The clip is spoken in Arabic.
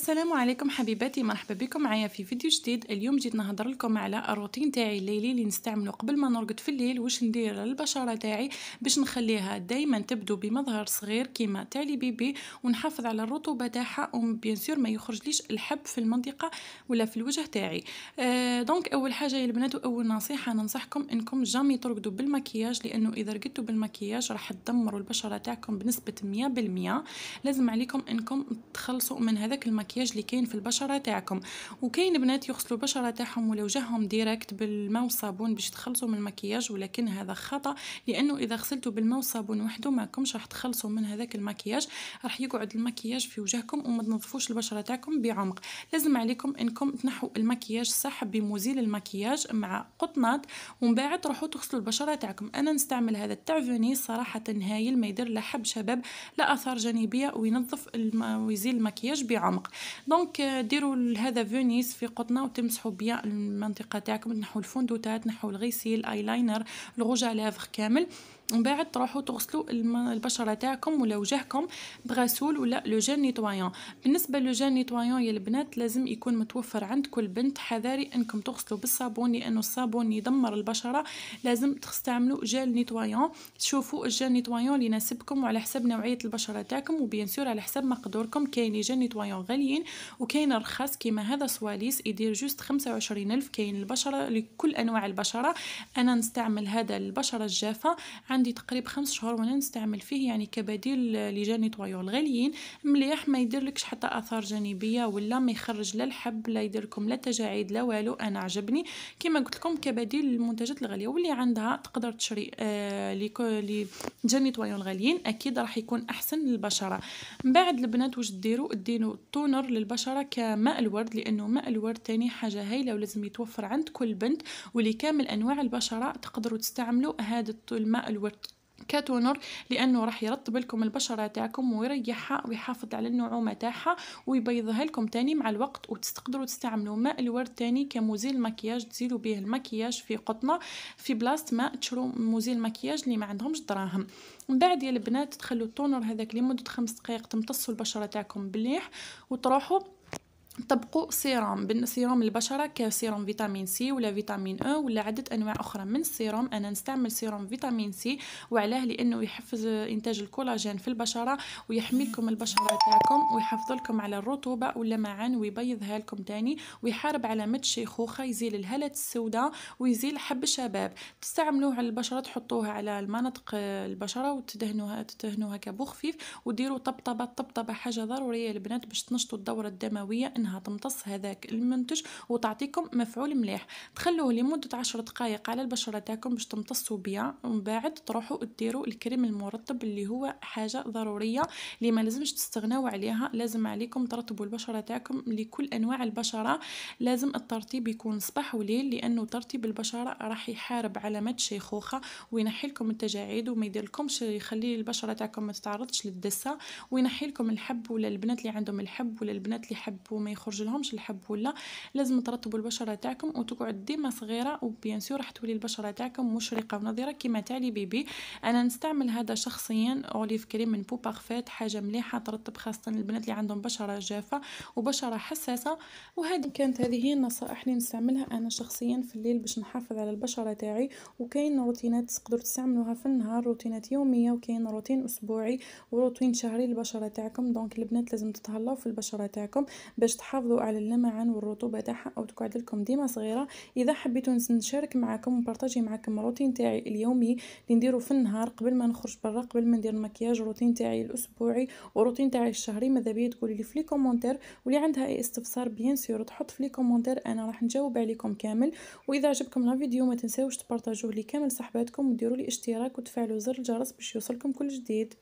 السلام عليكم حبيباتي مرحبا بكم معايا في فيديو جديد اليوم جيت نهضر لكم على الروتين تاعي الليلي اللي نستعمله قبل ما نرقد في الليل واش ندير للبشره تاعي باش نخليها دائما تبدو بمظهر صغير كيما تاع لي بيبي ونحافظ على الرطوبه تاعها وبيان سور ما يخرجليش الحب في المنطقه ولا في الوجه تاعي أه دونك اول حاجه يا البنات واول نصيحه ننصحكم انكم جامي ترقدوا بالمكياج لانه اذا رقدتوا بالمكياج راح تدمروا البشره تاعكم بنسبه 100% لازم عليكم انكم تخلصوا من هذاك المكياج المكياج اللي كاين في البشره تاعكم وكاين بنات يغسلوا البشره تاعهم وجههم ديريكت بالماء والصابون باش تخلصوا من المكياج ولكن هذا خطا لانه اذا غسلتوا بالماء والصابون وحده ماكمش راح تخلصوا من هذاك المكياج راح يقعد المكياج في وجهكم وما تنظفوش البشره تاعكم بعمق لازم عليكم انكم تنحوا المكياج صح بمزيل المكياج مع قطنات ومن بعد تروحوا تغسلوا البشره تاعكم انا نستعمل هذا التعفني صراحه هايل ما يدير لا حب شباب لا اثار جانبيه وينظف ويزيل المكياج بعمق دونك آه، ديروا هذا فينيس في قطنه وتمسحوا بيا المنطقه تاعكم نحو الفوندو نحو الغيسيل الايلاينر الغوجه لافغ كامل من بعد تروحوا تغسلوا البشره تاعكم ولا وجهكم بغسول ولا لو جيل نيتوايون بالنسبه لو جيل نيتوايون يا البنات لازم يكون متوفر عند كل بنت حذاري انكم تغسلوا بالصابون لانه الصابون يدمر البشره لازم تستعملوا جيل نيتوايون شوفوا الجيل نيتوايون اللي يناسبكم وعلى حسب نوعيه البشره تاعكم وبيان سور على حسب مقدوركم كاين جيل نيتوايون غاليين وكاين رخاص كيما هذا سواليس يدير جوست 25000 كاين البشره لكل انواع البشره انا نستعمل هذا البشره الجافه عندي تقريب خمس شهور وانا نستعمل فيه يعني كبديل لجاني طويول غاليين الغاليين مليح ما يديرلكش حتى اثار جانبيه ولا ما يخرج لا الحب لا يديركم لا تجاعيد لا والو انا عجبني كما قلت لكم كبديل للمنتجات الغاليه واللي عندها تقدر تشري آه لي جاني طويول الغاليين اكيد راح يكون احسن للبشره من بعد البنات واش ديروا ادينوا تونر للبشره كماء الورد لانه ماء الورد تاني حاجه هايله ولازم يتوفر عند كل بنت ولكامل انواع البشره تقدروا تستعملوا هذا الماء الورد كاتو كاتونر لانه راح يرطب لكم البشره تاعكم ويريحها ويحافظ على النعومه تاعها ويبيضها لكم تاني مع الوقت وتستقدروا تستعملوا ماء الورد تاني كمزيل مكياج تزيلوا به المكياج في قطنه في بلاصه ماء تشرو مزيل مكياج اللي ما عندهمش دراهم من بعد يا البنات تخلوا التونر هذاك لمده خمس دقائق تمتصوا البشره تاعكم بالليح وتروحوا طبقوا سيرام سيرام البشره كسيرام فيتامين سي ولا فيتامين او ولا عده انواع اخرى من السيرام انا نستعمل سيرام فيتامين سي وعلاه لانه يحفز انتاج الكولاجين في البشره لكم البشره تاعكم ويحافظ لكم على الرطوبه واللمعان ويبيضها لكم تاني ويحارب علامات الشيخوخه يزيل الهالات السوداء ويزيل حب الشباب تستعملوه على البشره تحطوها على المناطق آه، البشره وتدهنوها تدهنوها كبو خفيف وديروا طبطبه طبطبه حاجه ضروريه للبنات باش تنشطوا الدوره الدمويه انها تمتص هذاك المنتج وتعطيكم مفعول مليح تخلوه لمده 10 دقائق على البشره تاعكم باش تمتصوا بيان ومن بعد تروحوا ديروا الكريم المرطب اللي هو حاجه ضروريه اللي ما لازمش تستغناو عليها لازم عليكم ترطبوا البشره تاعكم لكل انواع البشره لازم الترطيب يكون صباح وليل لانه ترطيب البشره راح يحارب علامات الشيخوخه وينحي لكم التجاعيد وما يديرلكمش يخلي البشره تاعكم ما تتعرضش للدسه وينحي لكم الحب ولا البنات اللي عندهم الحب ولا البنات اللي ما ما يخرج لهمش الحب ولا لازم ترطبوا البشره تاعكم وتقعد ديما صغيره وبيان سور راح تولي البشره تاعكم مشرقه ونظيره كيما تاع لي بيبي انا نستعمل هذا شخصيا اوليف كريم من بو بارفيت حاجه مليحه ترطب خاصه البنات اللي عندهم بشره جافه وبشره حساسه وهذه كانت هذه هي النصائح اللي نستعملها انا شخصيا في الليل باش نحافظ على البشره تاعي وكاين روتينات تقدروا تستعملوها في النهار روتينات يوميه وكاين روتين اسبوعي وروتين شهري للبشره تاعكم دونك البنات لازم تتهلاو في البشره تاعكم باش تحافظوا على اللمعان والرطوبه تاعها او تقعد لكم ديما صغيره اذا حبيتو نشارك معكم ونبارطاجي معكم الروتين تاعي اليومي اللي نديرو في النهار قبل ما نخرج برا قبل ما ندير المكياج الروتين تاعي الاسبوعي وروتين تاعي الشهري ماذا بيا تقولي لي في لي كومونتير واللي عندها اي استفسار بيان سور تحط في لي كومونتير انا راح نجاوب عليكم كامل واذا عجبكم الفيديو ما تنساوش تبارطاجوه لي كامل صحباتكم وديروا لي اشتراك وتفعلوا زر الجرس باش يوصلكم كل جديد